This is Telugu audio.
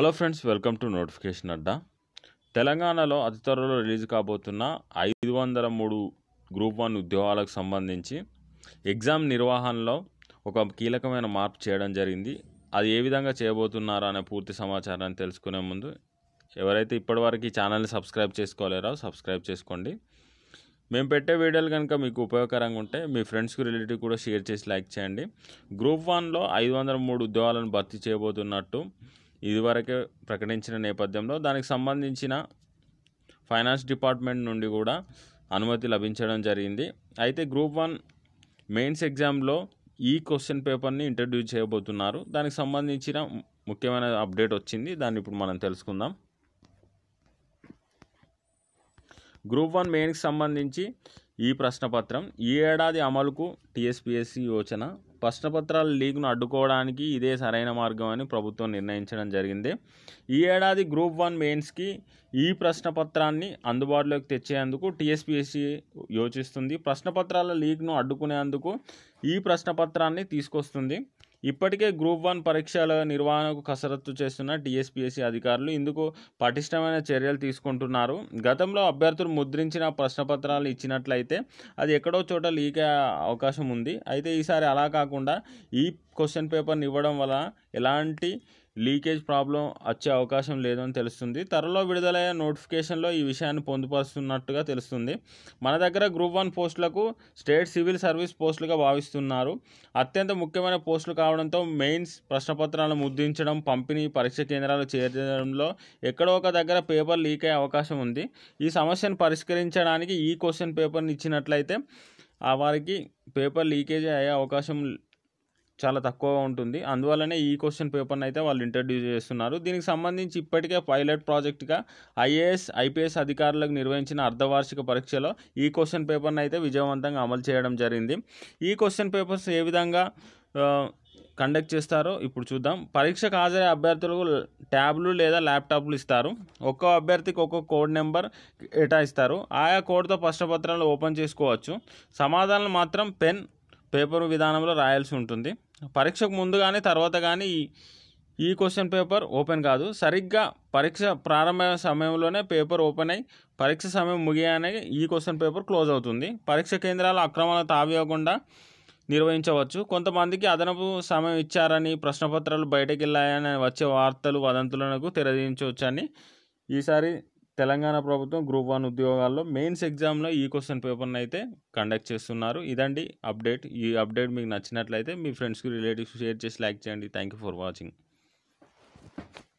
hello friends welcome to notification Adda తెలంగాణలో అతి త్వరలో రిలీజ్ కాబోతున్న ఐదు వందల మూడు గ్రూప్ వన్ ఉద్యోగాలకు సంబంధించి ఎగ్జామ్ నిర్వహణలో ఒక కీలకమైన మార్పు చేయడం జరిగింది అది ఏ విధంగా చేయబోతున్నారా అనే పూర్తి సమాచారాన్ని తెలుసుకునే ముందు ఎవరైతే ఇప్పటివరకు ఈ ఛానల్ని సబ్స్క్రైబ్ చేసుకోలేరో సబ్స్క్రైబ్ చేసుకోండి మేము పెట్టే వీడియోలు కనుక మీకు ఉపయోగకరంగా ఉంటే మీ ఫ్రెండ్స్కి రిలేటివ్ కూడా షేర్ చేసి లైక్ చేయండి గ్రూప్ వన్లో ఐదు వందల మూడు ఉద్యోగాలను భర్తీ చేయబోతున్నట్టు ఇదివరకే ప్రకటించిన నేపథ్యంలో దానికి సంబంధించిన ఫైనాన్స్ డిపార్ట్మెంట్ నుండి కూడా అనుమతి లభించడం జరిగింది అయితే గ్రూప్ వన్ మెయిన్స్ ఎగ్జామ్లో ఈ క్వశ్చన్ పేపర్ని ఇంట్రడ్యూస్ చేయబోతున్నారు దానికి సంబంధించిన ముఖ్యమైన అప్డేట్ వచ్చింది దాన్ని ఇప్పుడు మనం తెలుసుకుందాం గ్రూప్ వన్ మెయిన్కి సంబంధించి ఈ ప్రశ్నపత్రం ఈ ఏడాది అమలుకు టీఎస్పిఎస్సి యోచన ప్రశ్నపత్రాల లీక్ను అడ్డుకోవడానికి ఇదే సరైన మార్గం అని ప్రభుత్వం నిర్ణయించడం జరిగింది ఈ ఏడాది గ్రూప్ వన్ మెయిన్స్కి ఈ ప్రశ్నపత్రాన్ని అందుబాటులోకి తెచ్చేందుకు టీఎస్పీఎస్సీ యోచిస్తుంది ప్రశ్నపత్రాల లీక్ను అడ్డుకునేందుకు ఈ ప్రశ్నపత్రాన్ని తీసుకొస్తుంది ఇప్పటికే గ్రూప్ వన్ పరీక్షల నిర్వహణకు కసరత్తు చేస్తున్న టీఎస్పీఎస్సీ అధికారులు ఇందుకు పటిష్టమైన చర్యలు తీసుకుంటున్నారు గతంలో అభ్యర్థులు ముద్రించిన ప్రశ్నపత్రాలు ఇచ్చినట్లయితే అది ఎక్కడో చోట లీక్ అవకాశం ఉంది అయితే ఈసారి అలా కాకుండా ఈ క్వశ్చన్ పేపర్ని ఇవ్వడం వల్ల ఎలాంటి లీకేజ్ ప్రాబ్లం వచ్చే అవకాశం లేదని తెలుస్తుంది త్వరలో విడుదలయ్యే నోటిఫికేషన్లో ఈ విషయాన్ని పొందుపరుస్తున్నట్టుగా తెలుస్తుంది మన దగ్గర గ్రూప్ వన్ పోస్టులకు స్టేట్ సివిల్ సర్వీస్ పోస్టులుగా భావిస్తున్నారు అత్యంత ముఖ్యమైన పోస్టులు కావడంతో మెయిన్స్ ప్రశ్నపత్రాలను ముద్రించడం పంపిణీ పరీక్ష కేంద్రాలు చేర్చడంలో ఎక్కడో ఒక దగ్గర పేపర్ లీక్ అయ్యే అవకాశం ఉంది ఈ సమస్యను పరిష్కరించడానికి ఈ క్వశ్చన్ పేపర్ని ఇచ్చినట్లయితే ఆ వారికి పేపర్ లీకేజ్ అయ్యే అవకాశం చాలా తక్కువగా ఉంటుంది అందువల్లనే ఈ క్వశ్చన్ పేపర్ని అయితే వాళ్ళు ఇంట్రడ్యూస్ చేస్తున్నారు దీనికి సంబంధించి ఇప్పటికే పైలట్ ప్రాజెక్ట్గా ఐఏఎస్ ఐపీఎస్ అధికారులకు నిర్వహించిన అర్ధవార్షిక పరీక్షలో ఈ క్వశ్చన్ పేపర్ని అయితే విజయవంతంగా అమలు చేయడం జరిగింది ఈ క్వశ్చన్ పేపర్స్ ఏ విధంగా కండక్ట్ చేస్తారో ఇప్పుడు చూద్దాం పరీక్షకు హాజరే అభ్యర్థులకు ట్యాబ్లు లేదా ల్యాప్టాప్లు ఇస్తారు ఒక్కో అభ్యర్థికి ఒక్కో కోడ్ నెంబర్ కేటాయిస్తారు ఆయా కోడ్తో ప్రశ్నపత్రాలు ఓపెన్ చేసుకోవచ్చు సమాధానాలు మాత్రం పెన్ పేపర్ విధానంలో రాయాల్సి ఉంటుంది పరీక్షకు ముందు కానీ తర్వాత కానీ ఈ క్వశ్చన్ పేపర్ ఓపెన్ కాదు సరిగ్గా పరీక్ష ప్రారంభ సమయంలోనే పేపర్ ఓపెన్ అయ్యి పరీక్ష సమయం ముగియనే ఈ క్వశ్చన్ పేపర్ క్లోజ్ అవుతుంది పరీక్ష కేంద్రాలు అక్రమాలు తావివ్వకుండా నిర్వహించవచ్చు కొంతమందికి అదనపు సమయం ఇచ్చారని ప్రశ్నపత్రాలు బయటకు వెళ్ళాయని వచ్చే వార్తలు వదంతులకు తెరదించవచ్చని ఈసారి తెలంగాణ ప్రభుత్వం గ్రూప్ వన్ ఉద్యోగాల్లో మెయిన్స్ ఎగ్జామ్లో ఈ క్వశ్చన్ పేపర్ని అయితే కండక్ట్ చేస్తున్నారు ఇదండి అప్డేట్ ఈ అప్డేట్ మీకు నచ్చినట్లయితే మీ ఫ్రెండ్స్కి రిలేటివ్స్ షేర్ చేసి లైక్ చేయండి థ్యాంక్ యూ ఫర్ వాచింగ్